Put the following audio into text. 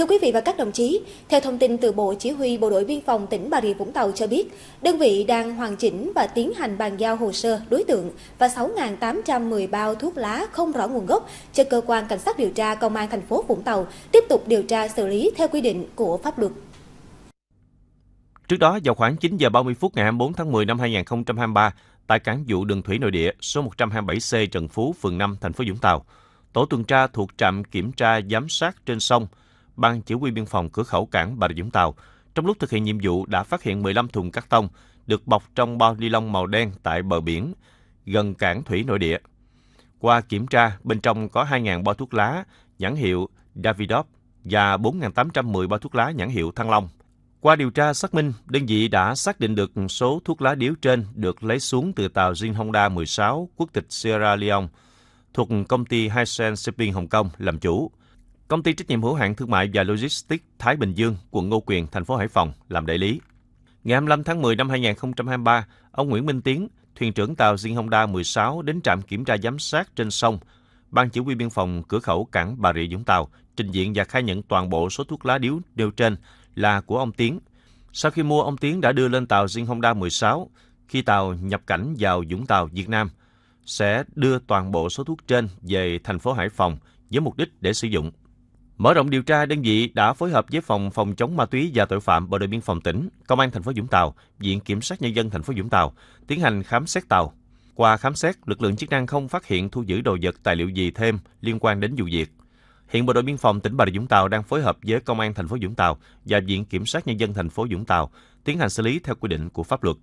Thưa quý vị và các đồng chí, theo thông tin từ Bộ Chỉ huy Bộ đội Biên phòng tỉnh Bà Rịa Vũng Tàu cho biết, đơn vị đang hoàn chỉnh và tiến hành bàn giao hồ sơ, đối tượng và 6.810 bao thuốc lá không rõ nguồn gốc cho cơ quan cảnh sát điều tra công an thành phố Vũng Tàu tiếp tục điều tra xử lý theo quy định của pháp luật. Trước đó, vào khoảng 9 giờ 30 phút ngày 24 tháng 10 năm 2023, tại cảng vụ đường thủy nội địa số 127C Trần Phú, phường 5, thành phố Vũng Tàu, tổ tuần tra thuộc trạm kiểm tra giám sát trên sông – Ban Chỉ huy Biên phòng Cửa khẩu cảng Bà Rịa Vũng Tàu, trong lúc thực hiện nhiệm vụ đã phát hiện 15 thùng cắt tông được bọc trong bao ni lông màu đen tại bờ biển gần cảng thủy nội địa. Qua kiểm tra, bên trong có 2.000 bao thuốc lá nhãn hiệu Davidoff và 4.810 bao thuốc lá nhãn hiệu Thăng Long. Qua điều tra xác minh, đơn vị đã xác định được số thuốc lá điếu trên được lấy xuống từ tàu Jin Honda 16 quốc tịch Sierra Leone thuộc công ty Hisen Shipping Hồng Kông làm chủ. Công ty trách nhiệm hữu hạn thương mại và logistics Thái Bình Dương, quận Ngô Quyền, thành phố Hải Phòng làm đại lý. Ngày 25 tháng 10 năm 2023, ông Nguyễn Minh Tiến, thuyền trưởng tàu Jin Honda 16 đến trạm kiểm tra giám sát trên sông, Ban chỉ huy biên phòng cửa khẩu cảng Bà Rịa Vũng Tàu trình diện và khai nhận toàn bộ số thuốc lá điếu nêu trên là của ông Tiến. Sau khi mua, ông Tiến đã đưa lên tàu Jin Honda 16. Khi tàu nhập cảnh vào Vũng Tàu, Việt Nam, sẽ đưa toàn bộ số thuốc trên về thành phố Hải Phòng với mục đích để sử dụng. Mở rộng điều tra, đơn vị đã phối hợp với phòng phòng chống ma túy và tội phạm bộ đội biên phòng tỉnh, công an thành phố Vũng Tàu, viện kiểm sát nhân dân thành phố Vũng Tàu tiến hành khám xét tàu. Qua khám xét, lực lượng chức năng không phát hiện thu giữ đồ vật tài liệu gì thêm liên quan đến vụ việc. Hiện bộ đội biên phòng tỉnh Bà Rịa Vũng Tàu đang phối hợp với công an thành phố Vũng Tàu và viện kiểm sát nhân dân thành phố Vũng Tàu tiến hành xử lý theo quy định của pháp luật.